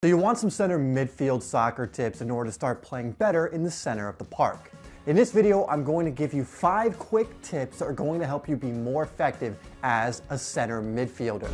So you want some center midfield soccer tips in order to start playing better in the center of the park. In this video, I'm going to give you five quick tips that are going to help you be more effective as a center midfielder.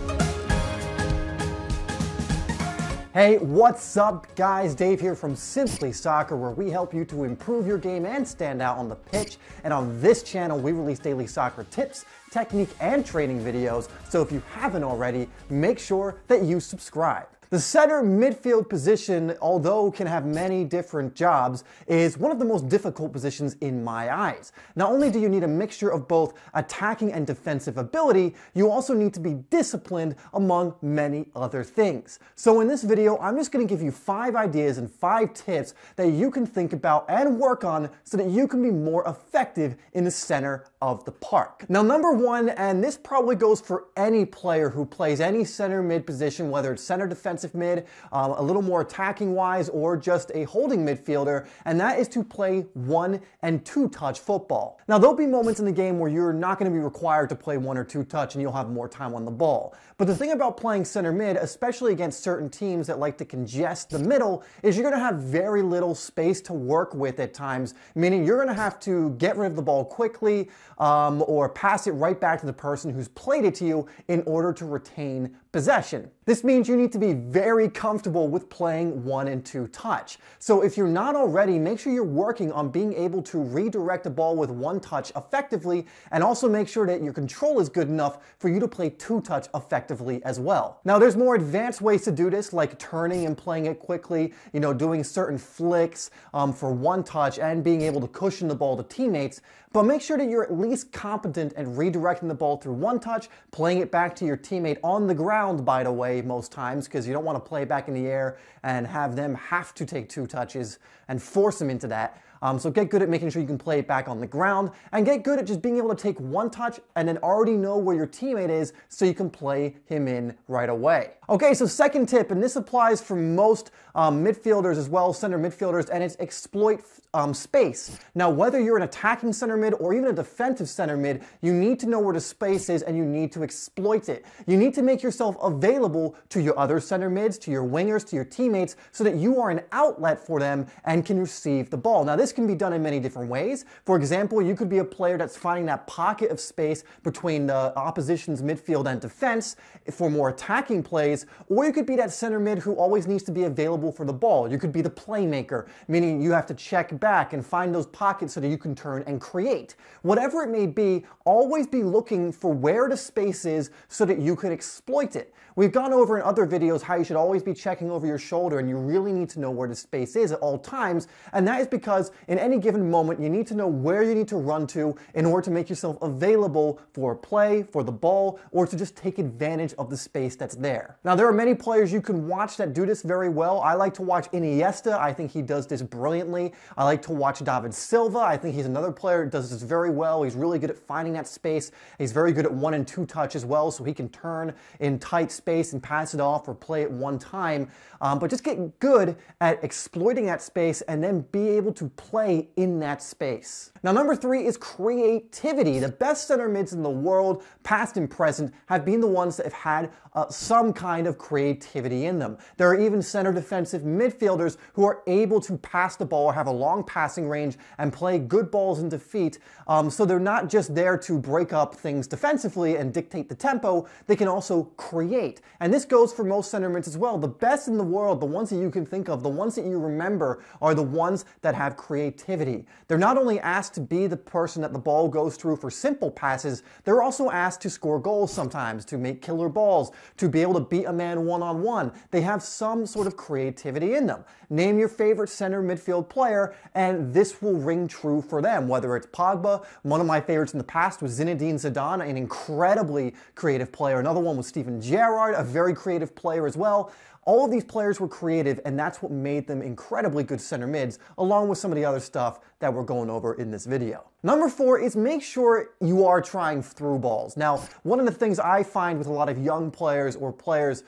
Hey, what's up guys? Dave here from Simply Soccer where we help you to improve your game and stand out on the pitch. And on this channel, we release daily soccer tips, technique, and training videos. So if you haven't already, make sure that you subscribe. The center midfield position, although can have many different jobs, is one of the most difficult positions in my eyes. Not only do you need a mixture of both attacking and defensive ability, you also need to be disciplined among many other things. So in this video, I'm just gonna give you five ideas and five tips that you can think about and work on so that you can be more effective in the center of the park. Now, number one, and this probably goes for any player who plays any center mid position, whether it's center defensive defensive mid, um, a little more attacking wise, or just a holding midfielder, and that is to play one and two touch football. Now, there'll be moments in the game where you're not going to be required to play one or two touch and you'll have more time on the ball. But the thing about playing center mid, especially against certain teams that like to congest the middle, is you're going to have very little space to work with at times, meaning you're going to have to get rid of the ball quickly um, or pass it right back to the person who's played it to you in order to retain possession. This means you need to be very comfortable with playing one and two touch. So if you're not already, make sure you're working on being able to redirect a ball with one touch effectively and also make sure that your control is good enough for you to play two touch effectively as well. Now there's more advanced ways to do this like turning and playing it quickly, you know, doing certain flicks um, for one touch and being able to cushion the ball to teammates, but make sure that you're at least competent at redirecting the ball through one touch, playing it back to your teammate on the ground the away most times because you don't want to play back in the air and have them have to take two touches and force them into that. Um, so get good at making sure you can play it back on the ground and get good at just being able to take one touch and then already know where your teammate is so you can play him in right away. Okay, so second tip, and this applies for most um, midfielders as well, center midfielders, and it's exploit um, space. Now, whether you're an attacking center mid or even a defensive center mid, you need to know where the space is and you need to exploit it. You need to make yourself available to your other center mids, to your wingers, to your teammates, so that you are an outlet for them and can receive the ball. Now, this can be done in many different ways. For example, you could be a player that's finding that pocket of space between the opposition's midfield and defense for more attacking play plays, or you could be that center mid who always needs to be available for the ball. You could be the playmaker, meaning you have to check back and find those pockets so that you can turn and create. Whatever it may be, always be looking for where the space is so that you can exploit it. We've gone over in other videos how you should always be checking over your shoulder and you really need to know where the space is at all times. And that is because in any given moment, you need to know where you need to run to in order to make yourself available for a play, for the ball, or to just take advantage of the space that's there. Now, there are many players you can watch that do this very well. I like to watch Iniesta. I think he does this brilliantly. I like to watch David Silva. I think he's another player that does this very well. He's really good at finding that space. He's very good at one and two touch as well, so he can turn in tight space and pass it off or play it one time. Um, but just get good at exploiting that space and then be able to play in that space. Now, number three is creativity. The best center mids in the world, past and present, have been the ones that have had uh, some kind kind of creativity in them. There are even center defensive midfielders who are able to pass the ball or have a long passing range and play good balls into feet. Um, so they're not just there to break up things defensively and dictate the tempo, they can also create. And this goes for most center mids as well. The best in the world, the ones that you can think of, the ones that you remember, are the ones that have creativity. They're not only asked to be the person that the ball goes through for simple passes, they're also asked to score goals sometimes, to make killer balls, to be able to beat a man one on one. They have some sort of creativity in them. Name your favorite center midfield player, and this will ring true for them, whether it's Pogba, one of my favorites in the past was Zinedine Zidane, an incredibly creative player. Another one was Steven Gerrard, a very creative player as well. All of these players were creative, and that's what made them incredibly good center mids, along with some of the other stuff that we're going over in this video. Number four is make sure you are trying through balls. Now, one of the things I find with a lot of young players or players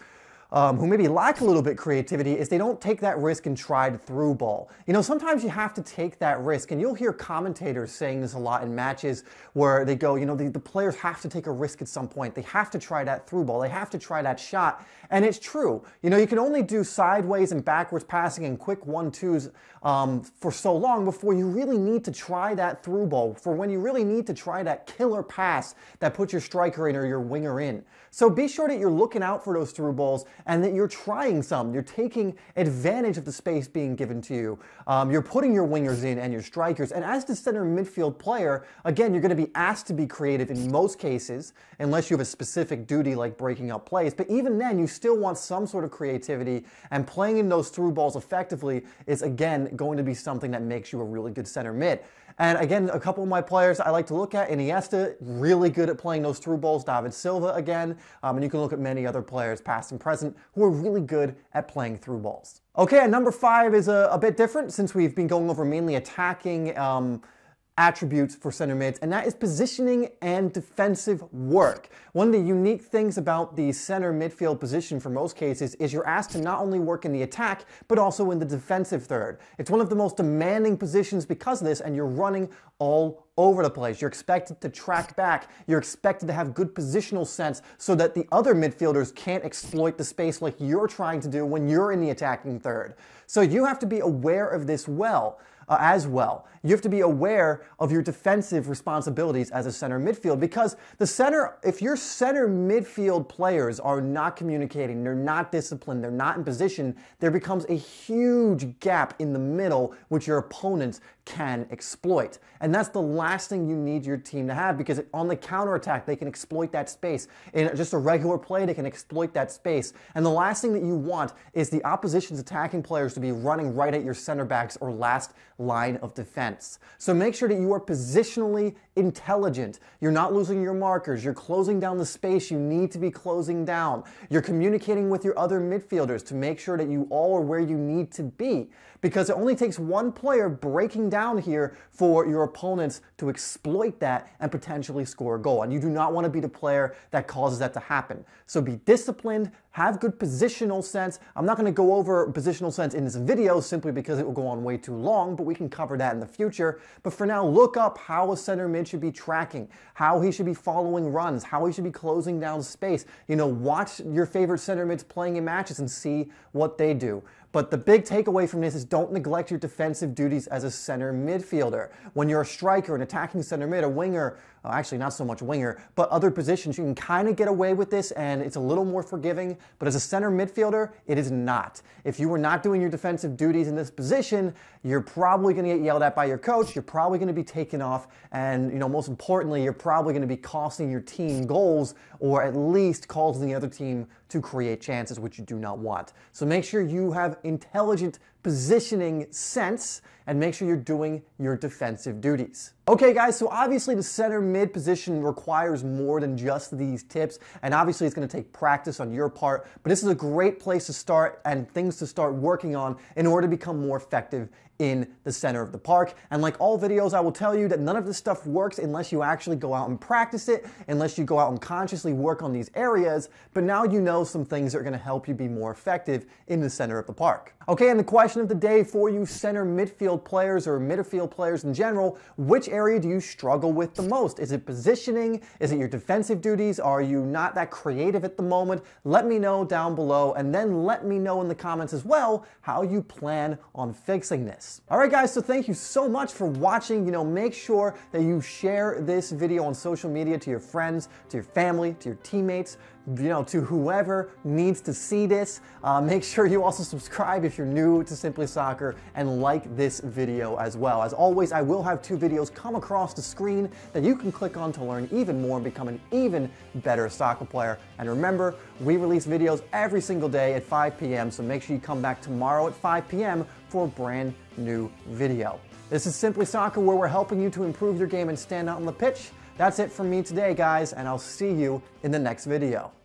um, who maybe lack a little bit creativity is they don't take that risk and try to through ball. You know, sometimes you have to take that risk, and you'll hear commentators saying this a lot in matches where they go, you know, the, the players have to take a risk at some point. They have to try that through ball. They have to try that shot. And it's true. You know, you can only do sideways and backwards passing and quick one twos um, for so long before you really need to try that through ball, for when you really need to try that killer pass that puts your striker in or your winger in. So be sure that you're looking out for those through balls and that you're trying some. You're taking advantage of the space being given to you. Um, you're putting your wingers in and your strikers. And as the center midfield player, again, you're going to be asked to be creative in most cases, unless you have a specific duty like breaking up plays. But even then, you still want some sort of creativity, and playing in those through balls effectively is, again, going to be something that makes you a really good center mid. And again, a couple of my players I like to look at, Iniesta, really good at playing those through balls, David Silva again, um, and you can look at many other players, past and present, who are really good at playing through balls. Okay, number five is a, a bit different since we've been going over mainly attacking um, attributes for center mids, and that is positioning and defensive work. One of the unique things about the center midfield position for most cases is you're asked to not only work in the attack, but also in the defensive third. It's one of the most demanding positions because of this, and you're running all over the place. You're expected to track back. You're expected to have good positional sense so that the other midfielders can't exploit the space like you're trying to do when you're in the attacking third. So you have to be aware of this well uh, as well. You have to be aware of your defensive responsibilities as a center midfield because the center, if your center midfield players are not communicating, they're not disciplined, they're not in position, there becomes a huge gap in the middle which your opponents can exploit. And that's the last thing you need your team to have because on the counterattack, they can exploit that space. In just a regular play, they can exploit that space. And the last thing that you want is the opposition's attacking players to be running right at your center backs or last line of defense. So make sure that you are positionally intelligent. You're not losing your markers. You're closing down the space you need to be closing down. You're communicating with your other midfielders to make sure that you all are where you need to be because it only takes one player breaking down here for your opponents to exploit that and potentially score a goal. And you do not want to be the player that causes that to happen. So be disciplined, have good positional sense. I'm not going to go over positional sense in this video simply because it will go on way too long, but we can cover that in the future. But for now, look up how a center mid should be tracking, how he should be following runs, how he should be closing down space. You know, watch your favorite center mids playing in matches and see what they do. But the big takeaway from this is don't neglect your defensive duties as a center midfielder. When you're a striker, an attacking center mid, a winger, actually not so much winger, but other positions, you can kind of get away with this and it's a little more forgiving. But as a center midfielder, it is not. If you are not doing your defensive duties in this position, you're probably going to get yelled at by your coach. You're probably going to be taken off. And, you know, most importantly, you're probably going to be costing your team goals or at least causing the other team to create chances which you do not want. So make sure you have intelligent positioning sense and make sure you're doing your defensive duties. Okay guys, so obviously the center mid position requires more than just these tips and obviously it's gonna take practice on your part, but this is a great place to start and things to start working on in order to become more effective in the center of the park. And like all videos, I will tell you that none of this stuff works unless you actually go out and practice it, unless you go out and consciously work on these areas, but now you know some things that are gonna help you be more effective in the center of the park. Okay, and the question question of the day for you center midfield players or midfield players in general. Which area do you struggle with the most? Is it positioning? Is it your defensive duties? Are you not that creative at the moment? Let me know down below and then let me know in the comments as well how you plan on fixing this. All right, guys, so thank you so much for watching. You know, make sure that you share this video on social media to your friends, to your family, to your teammates you know, to whoever needs to see this. Uh, make sure you also subscribe if you're new to Simply Soccer and like this video as well. As always, I will have two videos come across the screen that you can click on to learn even more and become an even better soccer player. And remember, we release videos every single day at 5 p.m., so make sure you come back tomorrow at 5 p.m. for a brand new video. This is Simply Soccer, where we're helping you to improve your game and stand out on the pitch. That's it from me today, guys, and I'll see you in the next video.